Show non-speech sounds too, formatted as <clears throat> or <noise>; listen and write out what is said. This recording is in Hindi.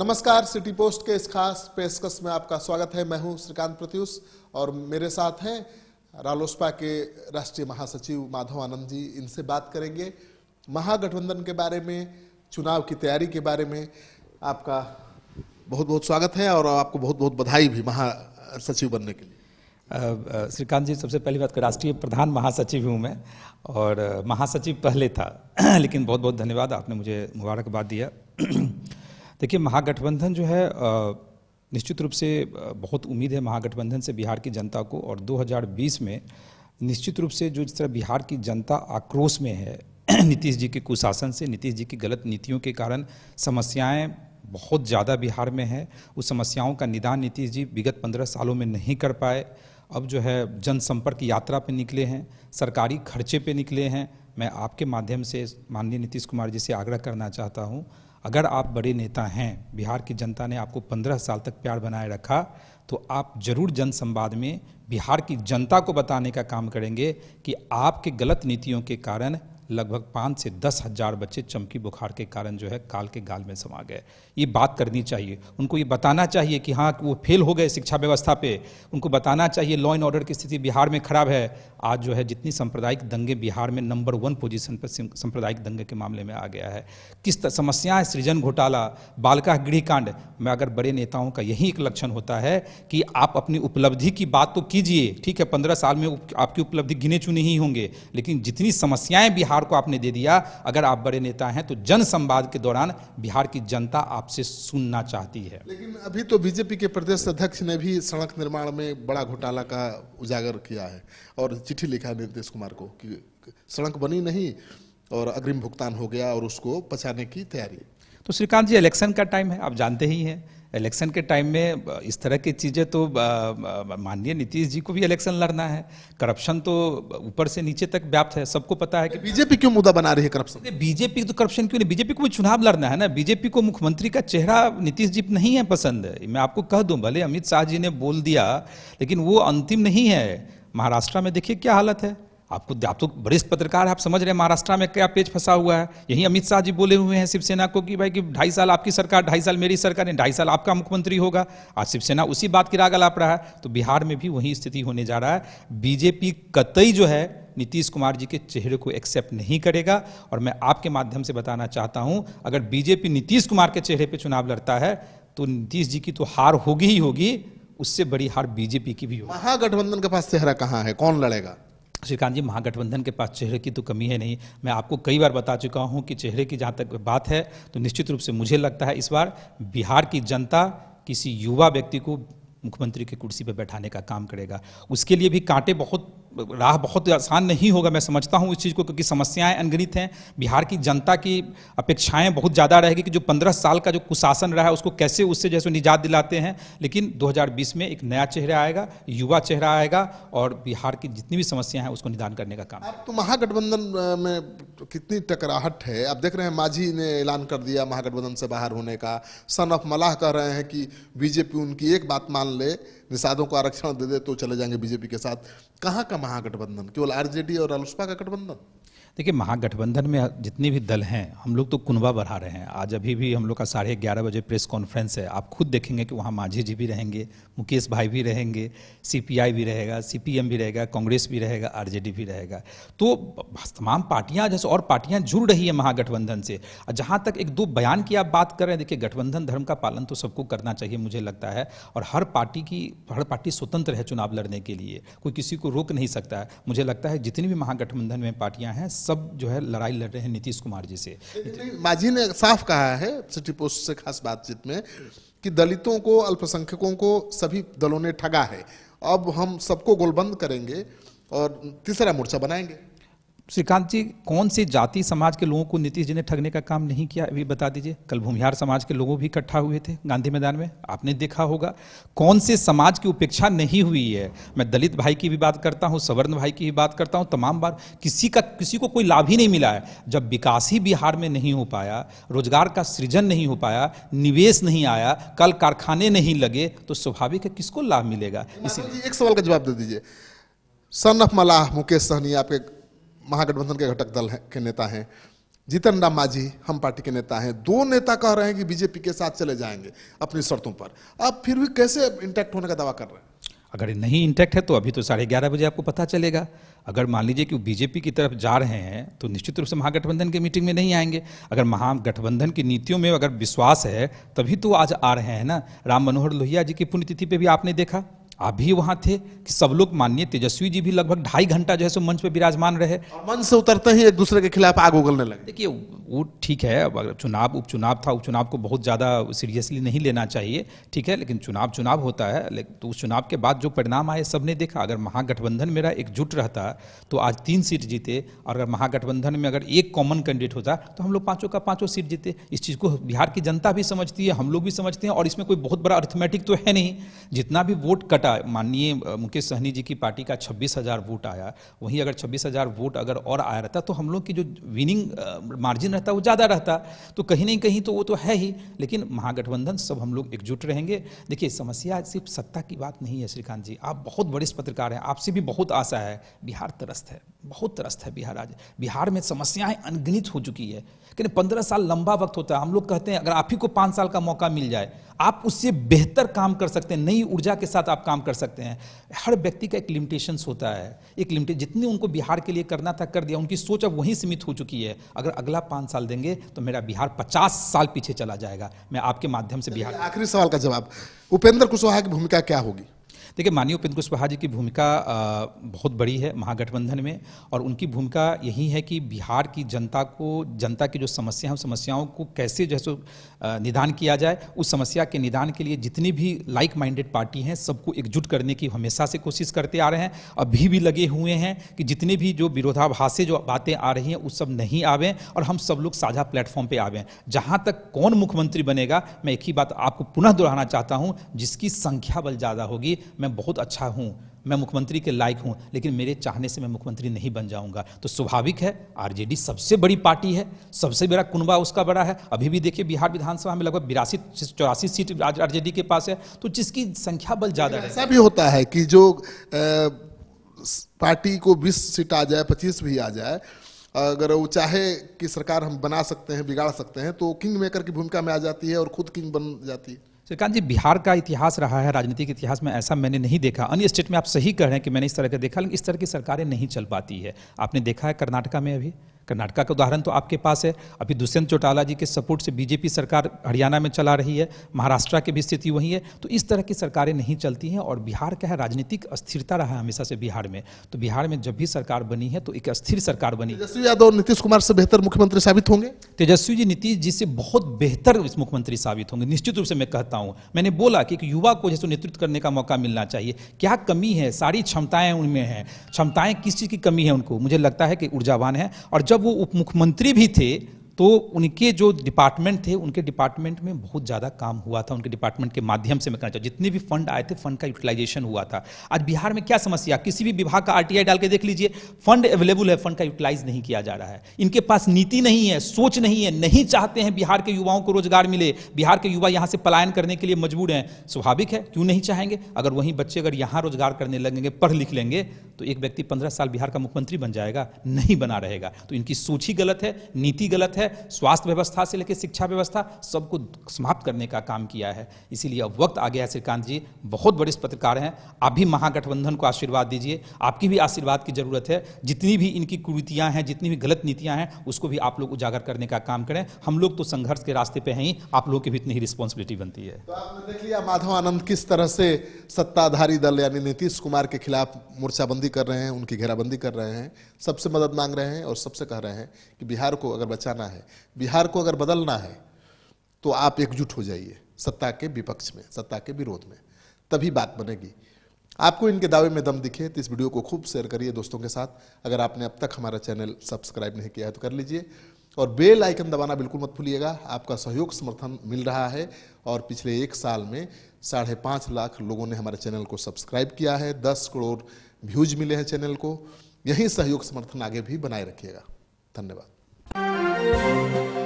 नमस्कार सिटी पोस्ट के इस खास पेशकश में आपका स्वागत है मैं हूं श्रीकांत प्रत्युष और मेरे साथ हैं रालोसपा के राष्ट्रीय महासचिव माधव आनंद जी इनसे बात करेंगे महागठबंधन के बारे में चुनाव की तैयारी के बारे में आपका बहुत बहुत स्वागत है और आपको बहुत बहुत बधाई भी महासचिव बनने के लिए श्रीकांत जी सबसे पहली बात राष्ट्रीय प्रधान महासचिव हूँ मैं और महासचिव पहले था <clears throat> लेकिन बहुत बहुत धन्यवाद आपने मुझे मुबारकबाद दिया <clears throat> देखिए महागठबंधन जो है निश्चित रूप से बहुत उम्मीद है महागठबंधन से बिहार की जनता को और 2020 में निश्चित रूप से जो जिस तरह बिहार की जनता आक्रोश में है <clears throat> नीतीश जी के कुशासन से नीतीश जी की गलत नीतियों के कारण समस्याएं बहुत ज़्यादा बिहार में है उस समस्याओं का निदान नीतीश जी विगत पंद्रह सालों में नहीं कर पाए अब जो है जनसंपर्क यात्रा पे निकले हैं सरकारी खर्चे पे निकले हैं मैं आपके माध्यम से माननीय नीतीश कुमार जी से आग्रह करना चाहता हूँ अगर आप बड़े नेता हैं बिहार की जनता ने आपको पंद्रह साल तक प्यार बनाए रखा तो आप जरूर जनसंवाद में बिहार की जनता को बताने का काम करेंगे कि आपके गलत नीतियों के कारण लगभग पाँच से दस हज़ार बच्चे चमकी बुखार के कारण जो है काल के गाल में समा गए ये बात करनी चाहिए उनको ये बताना चाहिए कि हाँ वो फेल हो गए शिक्षा व्यवस्था पे उनको बताना चाहिए लॉ एंड ऑर्डर की स्थिति बिहार में खराब है आज जो है जितनी सांप्रदायिक दंगे बिहार में नंबर वन पोजीशन पर सांप्रदायिक दंगे के मामले में आ गया है किस समस्याएँ सृजन घोटाला बालका गृह कांड में अगर बड़े नेताओं का यही एक लक्षण होता है कि आप अपनी उपलब्धि की बात तो कीजिए ठीक है पंद्रह साल में आपकी उपलब्धि गिने चुने ही होंगे लेकिन जितनी समस्याएं बिहार बिहार को आपने दे दिया अगर आप बड़े नेता हैं तो जन संवाद के दौरान बिहार की जनता आपसे सुनना चाहती है लेकिन अभी तो बीजेपी के प्रदेश अध्यक्ष ने भी सड़क निर्माण में बड़ा घोटाला का उजागर किया है और चिट्ठी लिखा है नीतीश कुमार को कि सड़क बनी नहीं और अग्रिम भुगतान हो गया और उसको बचाने की तैयारी तो श्रीकांत जी इलेक्शन का टाइम है आप जानते ही हैं इलेक्शन के टाइम में इस तरह की चीज़ें तो माननीय नीतीश जी को भी इलेक्शन लड़ना है करप्शन तो ऊपर से नीचे तक व्याप्त है सबको पता है कि बीजेपी क्यों मुद्दा बना रही है करप्शन बीजेपी तो करप्शन क्यों नहीं बीजेपी को भी चुनाव लड़ना है ना बीजेपी को मुख्यमंत्री का चेहरा नीतीश जी नहीं है पसंद है मैं आपको कह दूँ भले अमित शाह जी ने बोल दिया लेकिन वो अंतिम नहीं है महाराष्ट्र में देखिए क्या हालत है आपको आप तो वरिष्ठ पत्रकार आप समझ रहे हैं महाराष्ट्र में क्या पेज फंसा हुआ है यही अमित शाह जी बोले हुए हैं शिवसेना को कि भाई कि ढाई साल आपकी सरकार ढाई साल मेरी सरकार है ढाई साल आपका मुख्यमंत्री होगा आज शिवसेना उसी बात की रागल आप रहा है तो बिहार में भी वही स्थिति होने जा रहा है बीजेपी कतई जो है नीतीश कुमार जी के चेहरे को एक्सेप्ट नहीं करेगा और मैं आपके माध्यम से बताना चाहता हूँ अगर बीजेपी नीतीश कुमार के चेहरे पर चुनाव लड़ता है तो नीतीश जी की तो हार होगी ही होगी उससे बड़ी हार बीजेपी की भी होगी महागठबंधन के पास चेहरा कहाँ है कौन लड़ेगा श्रीकांत जी महागठबंधन के पास चेहरे की तो कमी है नहीं मैं आपको कई बार बता चुका हूं कि चेहरे की जहां तक बात है तो निश्चित रूप से मुझे लगता है इस बार बिहार की जनता किसी युवा व्यक्ति को मुख्यमंत्री की कुर्सी पर बैठाने का काम करेगा उसके लिए भी कांटे बहुत राह बहुत आसान नहीं होगा मैं समझता हूँ इस चीज़ को क्योंकि समस्याएं अनगिनित हैं बिहार की जनता की अपेक्षाएं बहुत ज़्यादा रहेगी कि जो पंद्रह साल का जो कुशासन रहा है उसको कैसे उससे जैसे निजात दिलाते हैं लेकिन 2020 में एक नया चेहरा आएगा युवा चेहरा आएगा और बिहार की जितनी भी समस्याएं हैं उसको निदान करने का काम अब तो महागठबंधन में कितनी टकराहट है आप देख रहे हैं माझी ने ऐलान कर दिया महागठबंधन से बाहर होने का सन ऑफ मलाह कह रहे हैं कि बीजेपी उनकी एक बात मान ले निषादों को आरक्षण दे दे तो चले जाएंगे बीजेपी के साथ कहाँ का महागठबन्धन केवल आरजेडी और अलोसपा का गठबन्धन देखिए महागठबंधन में जितने भी दल हैं हम लोग तो कुनबा बढ़ा रहे हैं आज अभी भी हम लोग का साढ़े ग्यारह बजे प्रेस कॉन्फ्रेंस है आप खुद देखेंगे कि वहाँ माझी जी भी रहेंगे मुकेश भाई भी रहेंगे सीपीआई भी रहेगा सीपीएम भी रहेगा कांग्रेस भी रहेगा आरजेडी भी रहेगा तो तमाम पार्टियाँ जैसे और पार्टियाँ जुड़ रही है महागठबंधन से जहाँ तक एक दो बयान की आप बात कर रहे हैं देखिए गठबंधन धर्म का पालन तो सबको करना चाहिए मुझे लगता है और हर पार्टी की हर पार्टी स्वतंत्र है चुनाव लड़ने के लिए कोई किसी को रोक नहीं सकता है मुझे लगता है जितनी भी महागठबंधन में पार्टियाँ हैं सब जो है लड़ाई लड़ रहे हैं नीतीश कुमार जी से माझी ने साफ कहा है सिटी पोस्ट से खास बातचीत में कि दलितों को अल्पसंख्यकों को सभी दलों ने ठगा है अब हम सबको गोलबंद करेंगे और तीसरा मोर्चा बनाएंगे श्रीकांत जी कौन से जाति समाज के लोगों को नीतीश जी ने ठगने का काम नहीं किया अभी बता दीजिए कल भूमिहार समाज के लोगों भी इकट्ठा हुए थे गांधी मैदान में आपने देखा होगा कौन से समाज की उपेक्षा नहीं हुई है मैं दलित भाई की भी बात करता हूँ सवर्ण भाई की भी बात करता हूँ तमाम बार किसी का किसी को कोई लाभ ही नहीं मिला है जब विकास ही बिहार में नहीं हो पाया रोजगार का सृजन नहीं हो पाया निवेश नहीं आया कल कारखाने नहीं लगे तो स्वाभाविक है किसको लाभ मिलेगा इसी एक सवाल का जवाब दे दीजिए सन ऑफ मलाह मुकेश सहनी आपके महागठबंधन के घटक दल है के नेता हैं जीतन राम मांझी हम पार्टी के नेता हैं दो नेता कह रहे हैं कि बीजेपी के साथ चले जाएंगे अपनी शर्तों पर आप फिर भी कैसे इंटैक्ट होने का दावा कर रहे हैं अगर नहीं इंटैक्ट है तो अभी तो साढ़े ग्यारह बजे आपको पता चलेगा अगर मान लीजिए कि वो बीजेपी की तरफ जा रहे हैं तो निश्चित रूप से महागठबंधन की मीटिंग में नहीं आएंगे अगर महागठबंधन की नीतियों में अगर विश्वास है तभी तो आज आ रहे हैं ना राम मनोहर लोहिया जी की पुण्यतिथि पर भी आपने देखा आप भी वहां थे कि सब लोग माननीय तेजस्वी जी भी लगभग ढाई घंटा जो है सो मंच पे विराजमान रहे मंच से उतरते ही एक दूसरे के खिलाफ आग उगलने लगे देखिए वो ठीक है अब अगर चुनाव उपचुनाव था उपचुनाव को बहुत ज़्यादा सीरियसली नहीं लेना चाहिए ठीक है लेकिन चुनाव चुनाव होता है लेकिन तो उस चुनाव के बाद जो परिणाम आए सबने देखा अगर महागठबंधन मेरा एकजुट रहता तो आज तीन सीट जीते और अगर महागठबंधन में अगर एक कॉमन कैंडिडेट होता तो हम लोग पाँचों का पाँचों सीट जीते इस चीज़ को बिहार की जनता भी समझती है हम लोग भी समझते हैं और इसमें कोई बहुत बड़ा अर्थमेटिक तो है नहीं जितना भी वोट कटा आया माननीय मुकेश सहनी जी की पार्टी का छब्बीस हज़ार वोट आया वहीं अगर छब्बीस हज़ार वोट अगर और आया रहता तो हम लोग की जो विनिंग मार्जिन रहता वो ज़्यादा रहता तो कहीं नहीं कहीं तो वो तो है ही लेकिन महागठबंधन सब हम लोग एकजुट रहेंगे देखिए समस्या सिर्फ सत्ता की बात नहीं है श्रीकांत जी आप बहुत वरिष्ठ पत्रकार हैं आपसे भी बहुत आशा है बिहार तरस्त है बहुत त्रस्त है बिहार राज्य बिहार में समस्याएं अनगिनत हो चुकी है लेकिन पंद्रह साल लंबा वक्त होता है हम लोग कहते हैं अगर आप ही को पाँच साल का मौका मिल जाए आप उससे बेहतर काम कर सकते हैं नई ऊर्जा के साथ आप काम कर सकते हैं हर व्यक्ति का एक लिमिटेशंस होता है एक लिमिटे जितने उनको बिहार के लिए करना था कर दिया उनकी सोच अब वहीं सीमित हो चुकी है अगर अगला पाँच साल देंगे तो मेरा बिहार पचास साल पीछे चला जाएगा मैं आपके माध्यम से बिहार आखिरी सवाल का जवाब उपेंद्र कुशवाहा की भूमिका क्या होगी देखिए माननीय उपेंद्र कुशवाहा जी की भूमिका बहुत बड़ी है महागठबंधन में और उनकी भूमिका यही है कि बिहार की जनता को जनता की जो समस्या है समस्याओं को कैसे जो है सो निदान किया जाए उस समस्या के निदान के लिए जितनी भी लाइक माइंडेड पार्टी हैं सबको एकजुट करने की हमेशा से कोशिश करते आ रहे हैं अभी भी लगे हुए हैं कि जितने भी जो विरोधाभासी जो बातें आ रही हैं उस सब नहीं आवें और हम सब लोग साझा प्लेटफॉर्म पर आवें जहाँ तक कौन मुख्यमंत्री बनेगा मैं एक ही बात आपको पुनः दोहराना चाहता हूँ जिसकी संख्या बल ज़्यादा होगी मैं बहुत अच्छा हूँ मैं मुख्यमंत्री के लायक हूँ लेकिन मेरे चाहने से मैं मुख्यमंत्री नहीं बन जाऊँगा तो स्वाभाविक है आरजेडी सबसे बड़ी पार्टी है सबसे बड़ा कुनबा उसका बड़ा है अभी भी देखिए बिहार विधानसभा में लगभग बिरासी चौरासी सीट आरजेडी के पास है तो जिसकी संख्या बल ज़्यादा है ऐसा भी होता है कि जो पार्टी को बीस सीट आ जाए पच्चीस भी आ जाए अगर वो चाहे कि सरकार हम बना सकते हैं बिगाड़ सकते हैं तो किंग मेकर की भूमिका में आ जाती है और खुद किंग बन जाती है श्रीकांत तो जी बिहार का इतिहास रहा है राजनीतिक इतिहास में ऐसा मैंने नहीं देखा अन्य स्टेट में आप सही कह रहे हैं कि मैंने इस तरह का देखा लेकिन इस तरह की सरकारें नहीं चल पाती है आपने देखा है कर्नाटका में अभी कर्नाटका का उदाहरण तो आपके पास है अभी दुष्यंत चौटाला जी के सपोर्ट से बीजेपी सरकार हरियाणा में चला रही है महाराष्ट्र की भी स्थिति वही है तो इस तरह की सरकारें नहीं चलती हैं और बिहार का है राजनीतिक अस्थिरता रहा है हमेशा से बिहार में तो बिहार में जब भी सरकार बनी है तो एक अस्थिर सरकार बनी तेजस्वी यादव और नीतीश कुमार से बेहतर मुख्यमंत्री साबित होंगे तेजस्वी जी नीतीश जी से बहुत बेहतर मुख्यमंत्री साबित होंगे निश्चित रूप से मैं कहता हूँ मैंने बोला कि युवा को जैसे नेतृत्व करने का मौका मिलना चाहिए क्या कमी है सारी क्षमताएं उनमें हैं क्षमताएं किस चीज़ की कमी है उनको मुझे लगता है कि ऊर्जावान है और जब जब वो उप मुख्यमंत्री भी थे तो उनके जो डिपार्टमेंट थे उनके डिपार्टमेंट में बहुत ज़्यादा काम हुआ था उनके डिपार्टमेंट के माध्यम से मैं कहना चाहूँ जितने भी फंड आए थे फंड का यूटिलाइजेशन हुआ था आज बिहार में क्या समस्या किसी भी विभाग का आरटीआई डाल के देख लीजिए फंड अवेलेबल है फंड का यूटिलाइज नहीं किया जा रहा है इनके पास नीति नहीं है सोच नहीं है नहीं चाहते हैं बिहार के युवाओं को रोजगार मिले बिहार के युवा यहाँ से पलायन करने के लिए मजबूर हैं स्वाभाविक है क्यों नहीं चाहेंगे अगर वहीं बच्चे अगर यहाँ रोजगार करने लगेंगे पढ़ लिख लेंगे तो एक व्यक्ति पंद्रह साल बिहार का मुख्यमंत्री बन जाएगा नहीं बना रहेगा तो इनकी सोच ही गलत है नीति गलत है है स्वास्थ्य व्यवस्था से लेकर शिक्षा व्यवस्था सबको समाप्त करने का काम किया है इसीलिए अब वक्त आ गया है श्रीकांत जी बहुत बड़े पत्रकार हैं आप भी महागठबंधन को आशीर्वाद दीजिए आपकी भी आशीर्वाद की जरूरत है जितनी भी इनकी कुरीतियाँ हैं जितनी भी गलत नीतियाँ हैं उसको भी आप लोग उजागर करने का काम करें हम लोग तो संघर्ष के रास्ते पर हैं ही आप लोगों की भी इतनी ही रिस्पॉन्सिबिलिटी बनती है तो आपने देख लिया माधव आनंद किस तरह से सत्ताधारी दल यानी नीतीश कुमार के खिलाफ मोर्चाबंदी कर रहे हैं उनकी घेराबंदी कर रहे हैं सबसे मदद मांग रहे हैं और सबसे कह रहे हैं कि बिहार को अगर बचाना है है बिहार को अगर बदलना है तो आप एकजुट हो जाइए सत्ता के विपक्ष में सत्ता के विरोध में तभी बात बनेगी आपको इनके दावे में दम दिखे तो इस वीडियो को खूब शेयर करिए दोस्तों के साथ अगर आपने अब तक हमारा चैनल सब्सक्राइब नहीं किया है तो कर लीजिए और बेल आइकन दबाना बिल्कुल मत भूलिएगा आपका सहयोग समर्थन मिल रहा है और पिछले एक साल में साढ़े पाँच लाख लोगों ने हमारे चैनल को सब्सक्राइब किया है दस करोड़ व्यूज मिले हैं चैनल को यही सहयोग समर्थन आगे भी बनाए रखिएगा धन्यवाद you